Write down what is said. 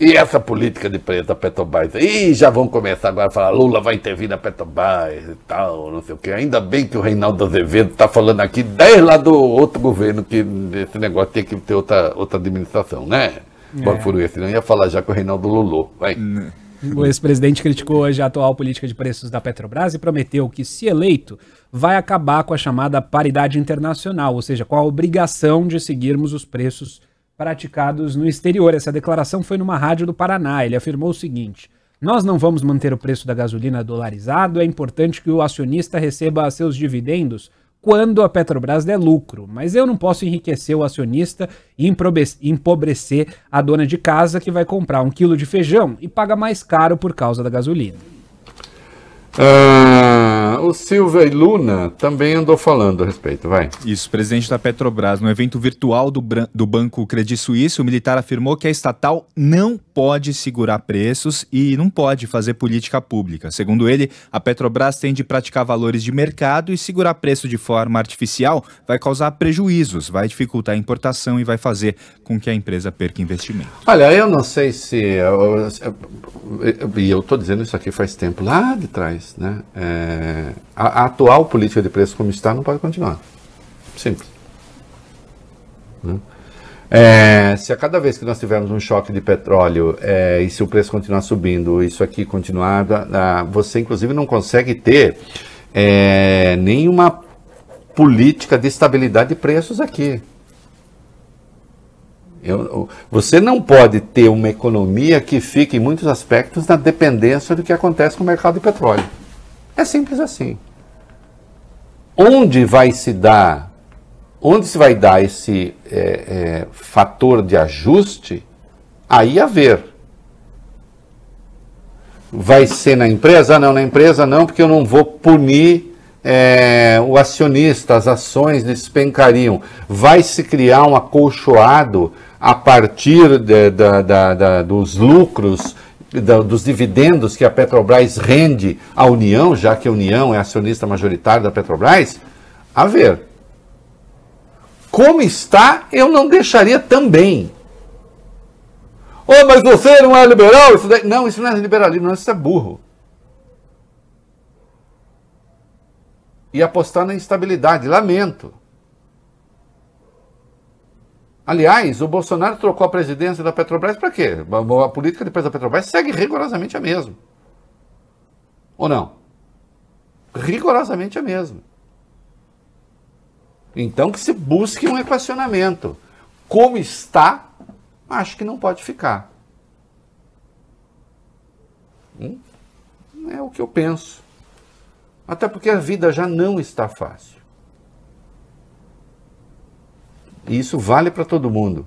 E essa política de preços da Petrobras? Ih, já vão começar agora a falar, Lula vai intervir na Petrobras e tal, não sei o quê. Ainda bem que o Reinaldo Azevedo está falando aqui desde lá do outro governo que esse negócio tinha que ter outra, outra administração, né? É. Bom, não né? ia falar já com o Reinaldo Lulu, vai. O ex-presidente criticou hoje a atual política de preços da Petrobras e prometeu que, se eleito, vai acabar com a chamada paridade internacional, ou seja, com a obrigação de seguirmos os preços praticados no exterior. Essa declaração foi numa rádio do Paraná. Ele afirmou o seguinte: Nós não vamos manter o preço da gasolina dolarizado, é importante que o acionista receba seus dividendos quando a Petrobras der lucro, mas eu não posso enriquecer o acionista e empobrecer a dona de casa que vai comprar um quilo de feijão e paga mais caro por causa da gasolina. Ah, o Silva e Luna também andou falando a respeito, vai. Isso, presidente da Petrobras. No evento virtual do, do Banco Credit Suíço, o militar afirmou que a estatal não pode segurar preços e não pode fazer política pública. Segundo ele, a Petrobras tende a praticar valores de mercado e segurar preço de forma artificial vai causar prejuízos, vai dificultar a importação e vai fazer com que a empresa perca investimento. Olha, eu não sei se. E eu estou dizendo isso aqui faz tempo, lá de trás mais. Né? É, a, a, atual política de preços como está não pode continuar. Simples. Né? É, se a cada vez que nós tivermos um choque de petróleo é, e se o preço continuar subindo, isso aqui continuar, a, a, você inclusive não consegue ter é, nenhuma política de estabilidade de preços aqui. Eu, você não pode ter uma economia que fique, em muitos aspectos, na dependência do que acontece com o mercado de petróleo. É simples assim. Onde vai se dar, onde se vai dar esse é, é, fator de ajuste, aí ver. Vai ser na empresa? Não, na empresa não, porque eu não vou punir é, o acionista, as ações despencariam, vai se criar um acolchoado a partir de, da, da, da, dos lucros, dos dividendos que a Petrobras rende à União, já que a União é acionista majoritário da Petrobras? A ver. Como está, eu não deixaria também. Oh, mas você não é liberal? Isso daí... Não, isso não é liberalismo, isso é burro. e apostar na instabilidade. Lamento. Aliás, o Bolsonaro trocou a presidência da Petrobras para quê? A política de da Petrobras segue rigorosamente a mesma. Ou não? Rigorosamente a mesma. Então que se busque um equacionamento. Como está, acho que não pode ficar. Hum? É o que eu penso. Até porque a vida já não está fácil. E isso vale para todo mundo.